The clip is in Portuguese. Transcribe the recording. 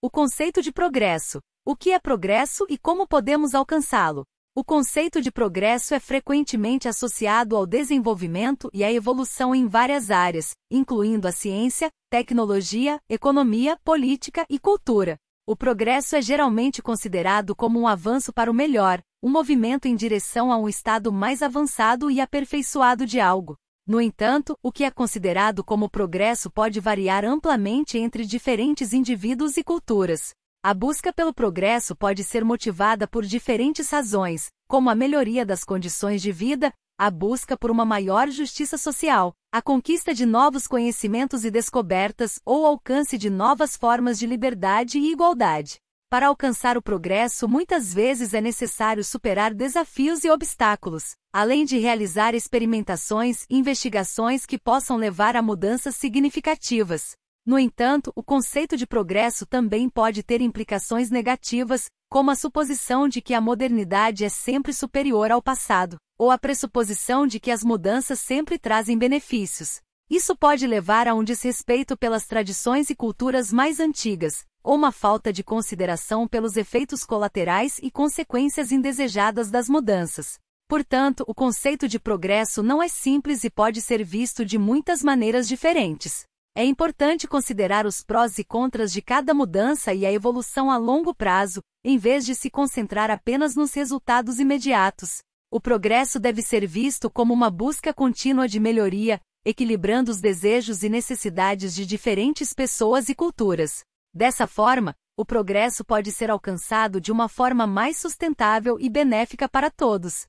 O conceito de progresso. O que é progresso e como podemos alcançá-lo? O conceito de progresso é frequentemente associado ao desenvolvimento e à evolução em várias áreas, incluindo a ciência, tecnologia, economia, política e cultura. O progresso é geralmente considerado como um avanço para o melhor, um movimento em direção a um estado mais avançado e aperfeiçoado de algo. No entanto, o que é considerado como progresso pode variar amplamente entre diferentes indivíduos e culturas. A busca pelo progresso pode ser motivada por diferentes razões, como a melhoria das condições de vida, a busca por uma maior justiça social, a conquista de novos conhecimentos e descobertas ou alcance de novas formas de liberdade e igualdade. Para alcançar o progresso, muitas vezes é necessário superar desafios e obstáculos, além de realizar experimentações e investigações que possam levar a mudanças significativas. No entanto, o conceito de progresso também pode ter implicações negativas, como a suposição de que a modernidade é sempre superior ao passado, ou a pressuposição de que as mudanças sempre trazem benefícios. Isso pode levar a um desrespeito pelas tradições e culturas mais antigas, ou uma falta de consideração pelos efeitos colaterais e consequências indesejadas das mudanças. Portanto, o conceito de progresso não é simples e pode ser visto de muitas maneiras diferentes. É importante considerar os prós e contras de cada mudança e a evolução a longo prazo, em vez de se concentrar apenas nos resultados imediatos. O progresso deve ser visto como uma busca contínua de melhoria, equilibrando os desejos e necessidades de diferentes pessoas e culturas. Dessa forma, o progresso pode ser alcançado de uma forma mais sustentável e benéfica para todos.